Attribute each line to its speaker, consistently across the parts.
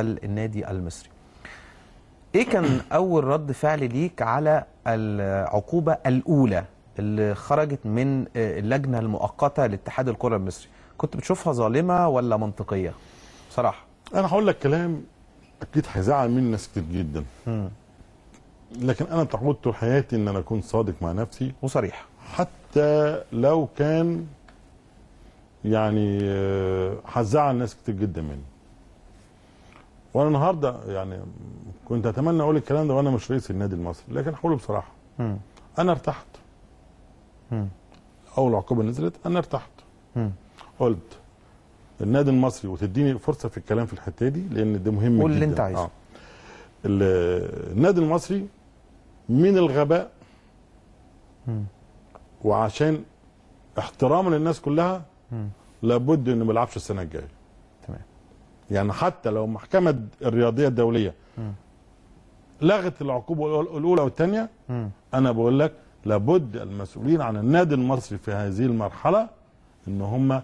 Speaker 1: النادي المصري ايه كان اول رد فعل ليك على العقوبه الاولى اللي خرجت من اللجنه المؤقته لاتحاد الكره المصري كنت بتشوفها ظالمه ولا منطقيه بصراحه انا هقول لك كلام اكيد هيزعل مني ناس كتير جدا لكن انا تعودت طول
Speaker 2: حياتي ان انا اكون صادق مع نفسي وصريح حتى لو كان يعني هزعل آه، ناس كتير جدا مني وانا النهارده يعني كنت اتمنى اقول الكلام ده وانا مش رئيس النادي المصري لكن هقوله بصراحه م. انا ارتحت م. اول عقوبه نزلت انا ارتحت م. قلت النادي المصري وتديني فرصه في الكلام في الحته دي لان ده مهم جدا قول اللي انت عايزه آه. النادي المصري من الغباء م. وعشان احتراما للناس كلها م. لابد انه ما يلعبش السنه الجايه يعني حتى لو المحكمه الرياضيه الدوليه لغت العقوبه الاولى والثانيه انا بقول لك لابد المسؤولين عن النادي المصري في هذه المرحله ان هم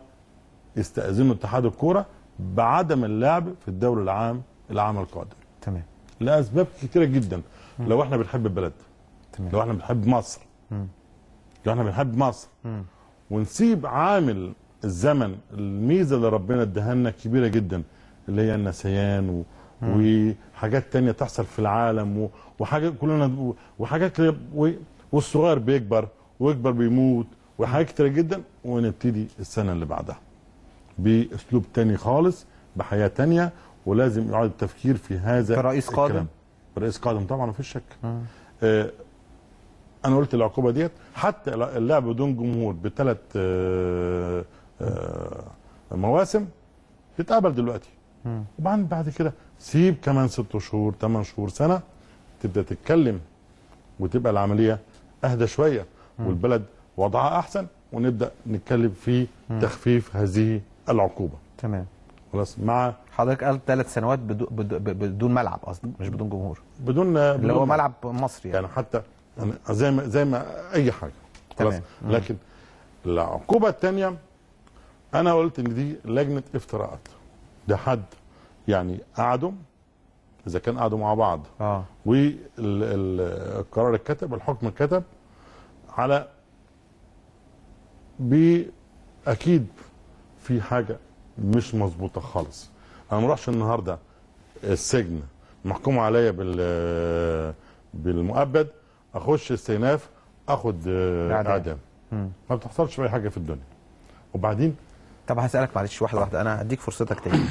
Speaker 2: يستأذنوا اتحاد الكوره بعدم اللعب في الدوري العام العام القادم تمام لاسباب كثيرة جدا مم. لو احنا بنحب البلد تمام. لو احنا بنحب مصر مم. لو احنا بنحب مصر مم. ونسيب عامل الزمن الميزه اللي ربنا اداها لنا كبيره جدا اللي هي النسيان و... وحاجات تانية تحصل في العالم و... وحاجات كلنا وحاجات و... والصغير بيكبر ويكبر بيموت وحاجات كتيرة جدا ونبتدي السنة اللي بعدها بأسلوب تاني خالص بحياة تانية ولازم يعاد التفكير في هذا كرئيس قادم رئيس قادم طبعا مفيش شك آه. آه أنا قلت العقوبة ديت حتى اللعب بدون جمهور بثلاث آه آه مواسم بتقابل دلوقتي وبعدين بعد كده سيب كمان ست شهور ثمان شهور سنه تبدا تتكلم وتبقى العمليه اهدى شويه والبلد وضعها احسن ونبدا نتكلم في
Speaker 1: تخفيف هذه العقوبه تمام خلاص مع حضرتك قال ثلاث سنوات بدون بدون ملعب قصدي مش بدون جمهور بدون اللي هو ملعب مصري يعني, يعني حتى
Speaker 2: زي ما زي ما اي حاجه خلاص لكن العقوبه الثانيه انا قلت ان دي لجنه افتراءات ده حد يعني قعدوا اذا كان قعدوا مع بعض اه والقرار اتكتب الحكم اتكتب على اكيد في حاجه مش مظبوطه خالص انا ما اروحش النهارده السجن محكوم عليا بال بالمؤبد اخش
Speaker 1: استئناف اخد اعدام ما بتحصلش في اي حاجه في الدنيا وبعدين طب هسالك معلش واحده واحده انا هديك فرصتك تاني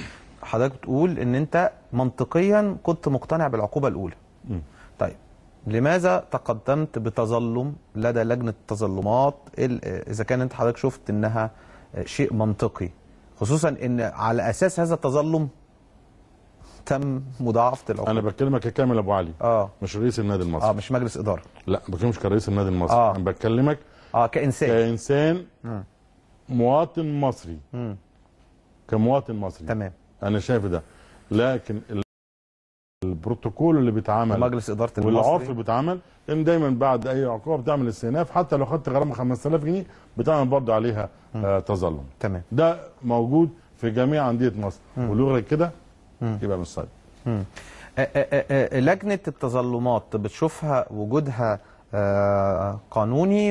Speaker 1: حضرتك بتقول ان انت منطقيا كنت مقتنع بالعقوبه الاولى طيب لماذا تقدمت بتظلم لدى لجنه التظلمات اذا كان انت حضرتك شفت انها شيء منطقي خصوصا ان على اساس هذا التظلم تم مضاعفه العقوبه انا بكلمك ككامل ابو علي اه مش رئيس النادي المصري اه مش مجلس اداره لا
Speaker 2: ما بكلمش كرئيس النادي المصري آه. انا بكلمك اه كانسان كانسان م. مواطن مصري م. كمواطن مصري تمام انا شايف ده لكن البروتوكول اللي بيتعمل مجلس اداره المصري والعرف اللي بيتعمل ان دايما بعد اي عقوبه بتعمل استئناف حتى لو خدت غرامه 5000 جنيه بتعمل برضه عليها آه تظلم
Speaker 1: تمام ده موجود في جميع انديه مصر ولغه كده يبقى مش صحيح لجنه التظلمات بتشوفها وجودها آه، قانوني